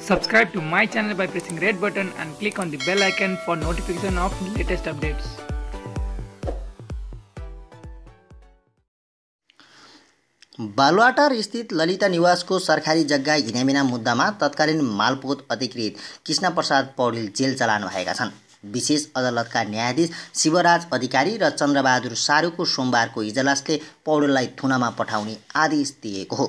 Subscribe to my channel by pressing red button and click on the bell icon for notification of latest updates. Baluwatar स्थित ललिता निवासको सरकारी जग्गा हिनामिना मुद्दामा तत्कालीन मालपोत अधिकृत Krishnaprasad Paudel jail चलान भएका छन् विशेष अदालतका न्यायाधीश शिवराज अधिकारी र चन्द्रबहादुर सारूको सोमबारको इजलासले पौडेललाई थुनामा पठाउने आदेश दिएको हो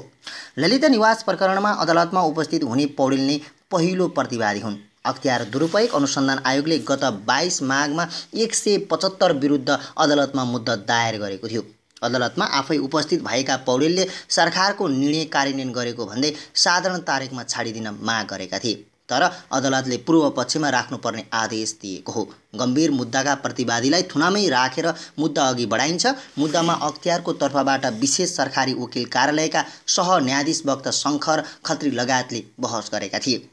ललिता निवास प्रकरणमा अदालतमा उपस्थित हुने पौडेल नै पहिलो प्रतिवादी हुन् अख्तियार दुरुपयोग अनुसन्धान आयोगले गत बाइस माघमा एक सय पचहत्तर विरुद्ध अदालतमा मुद्दा दायर गरेको थियो अदालतमा आफै उपस्थित भएका पौडेलले सरकारको निर्णय कार्यान्वयन गरेको भन्दै साधारण तारिकमा छाडिदिन माग गरेका थिए तर अदालतले पूर्व पक्षमा राख्नुपर्ने आदेश दिएको हो गम्भीर मुद्दाका प्रतिवादीलाई थुनामै राखेर मुद्दा अघि बढाइन्छ मुद्दामा अख्तियारको तर्फबाट विशेष सरकारी वकिल कार्यालयका सह न्यायाधीश वक्त शङ्कर खत्री लगायतले बहस गरेका थिए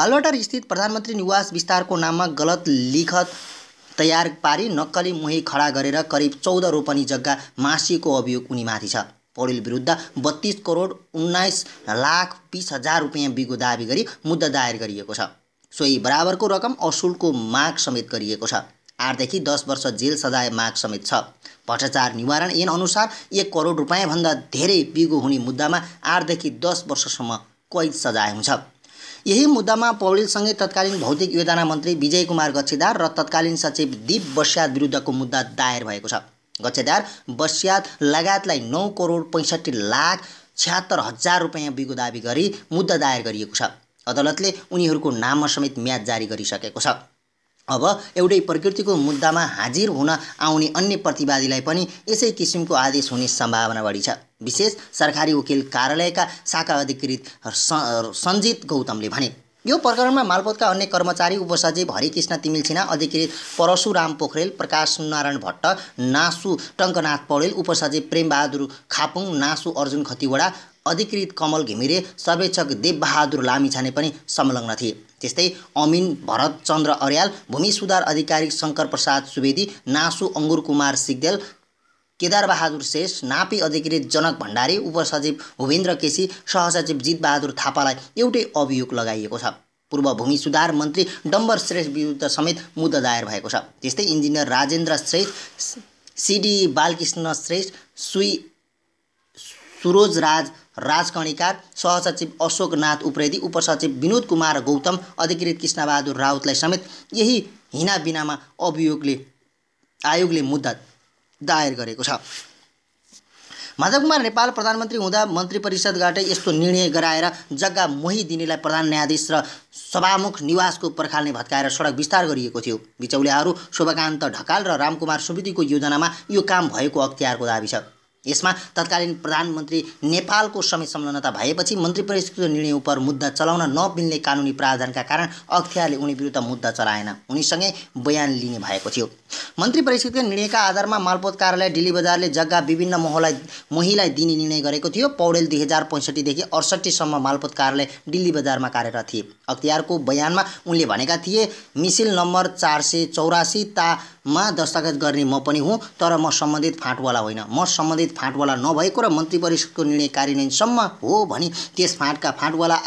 बालवाटार स्थित प्रधानमन्त्री निवास विस्तारको नाममा गलत लिखत तयार पारी नक्कली मुही खडा गरेर करिब चौध रोपनी जग्गा मासिएको अभियोग उनीमाथि छ पौडेल विरुद्ध बत्तिस करोड उन्नाइस लाख बिस हजार रुपियाँ बिगो दावी गरी मुद्दा दायर गरिएको छ सोही बराबरको रकम असुलको माग समेत गरिएको छ आठदेखि दस वर्ष जेल सजाय माग समेत छ भ्रष्टाचार निवारण ऐन अनुसार एक करोड रुपियाँभन्दा धेरै बिगो हुने मुद्दामा आठदेखि दस वर्षसम्म कैद सजाय हुन्छ यही मुद्दामा पौडेलसँगै तत्कालीन भौतिक योजना मन्त्री विजय कुमार गच्छेदार र तत्कालीन सचिव दीप बस्याद विरुद्धको मुद्दा दायर भएको छ गच्छेदार बस्यात लगायतलाई नौ करोड पैँसठी लाख छ्यात्तर हजार रुपियाँ बिगो दावी गरी मुद्दा दायर गरिएको छ अदालतले उनीहरूको नाममा समेत म्याद जारी गरिसकेको छ अब एउटै प्रकृतिको मुद्दामा हाजिर हुन आउने अन्य प्रतिवादीलाई पनि यसै किसिमको आदेश हुने सम्भावना बढी छ विशेष सरकारी वकिल कार्यालयका शाखा अधिकृत सञ्जित गौतमले भने यो प्रकरणमा मालपोतका अन्य कर्मचारी उपसचिव हरिकृष्ण तिमिल छिना अधिकृत परशुराम पोखरेल प्रकाश नारायण भट्ट नासु टङ्कनाथ पौडेल उपसचिव प्रेमबहादुर खापुङ नासु अर्जुन खतिवडा अधिकृत कमल घिमिरे सर्वेक्षक देवबहादुर लामिछाने पनि संलग्न थिए त्यस्तै अमिन भरत चन्द्र अर्याल भूमि सुधार अधिकारी शङ्कर प्रसाद सुवेदी नासु अङ्गुर कुमार सिग्देल केदारबहादुर शेष नापी अधिकृत जनक भण्डारी उपसचिव भूपेन्द्र केसी सहसचिव जितबहादुर थापालाई एउटै अभियोग लगाइएको छ पूर्व भूमि सुधार मन्त्री डम्बर श्रेष्ठ विरुद्ध समेत मुद्दा दायर भएको छ त्यस्तै इन्जिनियर राजेन्द्र श्रेष्ठ सिडी बालकृष्ण श्रेष्ठ सुई सुरोज राज राजकणिकार सहसचिव अशोकनाथ उप्रेदी उपसचिव विनोद कुमार गौतम अधिकृत कृष्णबहादुर राउतलाई समेत यही हिनाबिनामा अभियोगले आयोगले मुद्दा दायर गरेको छ माधव कुमार नेपाल प्रधानमन्त्री हुँदा मन्त्री परिषदबाट यस्तो निर्णय गराएर जग्गा मोही दिनेलाई प्रधान न्यायाधीश र सभामुख निवासको पर्खाल्ने भत्काएर सडक विस्तार गरिएको थियो बिचौलियाहरू शोभाकान्त ढकाल र रामकुमार सुविधिको योजनामा यो काम भएको अख्तियारको दावी छ यसमा तत्कालीन प्रधानमन्त्री नेपालको समेत संलग्नता भएपछि मन्त्री परिषदको निर्णय उप मुद्दा चलाउन नमिल्ने कानुनी प्रावधानका कारण अख्तियारले उनी विरुद्ध मुद्दा चलाएन उनीसँगै बयान लिने भएको थियो मन्त्री परिषदको निर्णयका आधारमा मालपोत कार्यालय डिली बजारले जग्गा विभिन्न मोहलाई मोहीलाई दिने निर्णय गरेको थियो पौडेल दुई हजार पैँसठीदेखि अडसट्ठीसम्म मालपोत कार्यालय दिल्ली बजारमा कार्यरत थिए अख्तियारको बयानमा उनले भनेका थिए मिसिल नम्बर चार सय चौरासी तामा दस्तावेज गर्ने म पनि हुँ तर म सम्बन्धित फाँटवाला होइन म सम्बन्धित फाँटवाला नभएको र मन्त्री परिषदको निर्णय कार्यान्वयनसम्म हो भने त्यस फाँटका फाँटवाला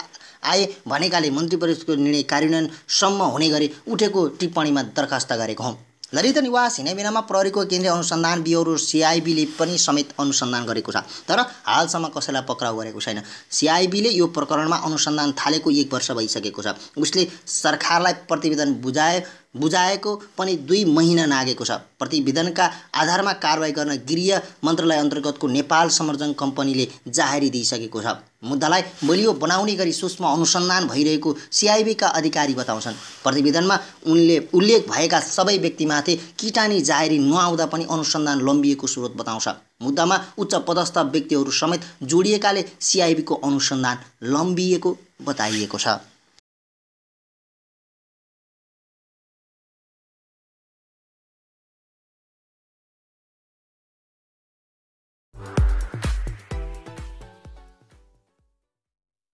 आए भनेकाले मन्त्री परिषदको निर्णय कार्यान्वयनसम्म हुने गरी उठेको टिप्पणीमा दरखास्त गरेको हौँ ललित निवास बेलामा प्रहरीको केन्द्रीय अनुसन्धान ब्युरो सिआइबीले पनि समेत अनुसन्धान गरेको छ तर हालसम्म कसैलाई पक्राउ गरेको छैन सिआइबीले यो प्रकरणमा अनुसन्धान थालेको एक वर्ष भइसकेको छ उसले सरकारलाई प्रतिवेदन बुझाए बुझाएको पनि दुई महिना नागेको छ प्रतिवेदनका आधारमा कारवाही गर्न गृह मन्त्रालय अन्तर्गतको नेपाल समर्जन कम्पनीले जाहेरी दिइसकेको छ मुद्दालाई बलियो बनाउने गरी सूक्ष्म अनुसन्धान भइरहेको सिआइबीका अधिकारी बताउँछन् प्रतिवेदनमा उनले उल्लेख भएका सबै व्यक्तिमाथि किटानी जाहेरी नआउँदा पनि अनुसन्धान लम्बिएको स्रोत बताउँछ मुद्दामा उच्च पदस्थ व्यक्तिहरू समेत जोडिएकाले सिआइबीको अनुसन्धान लम्बिएको बताइएको छ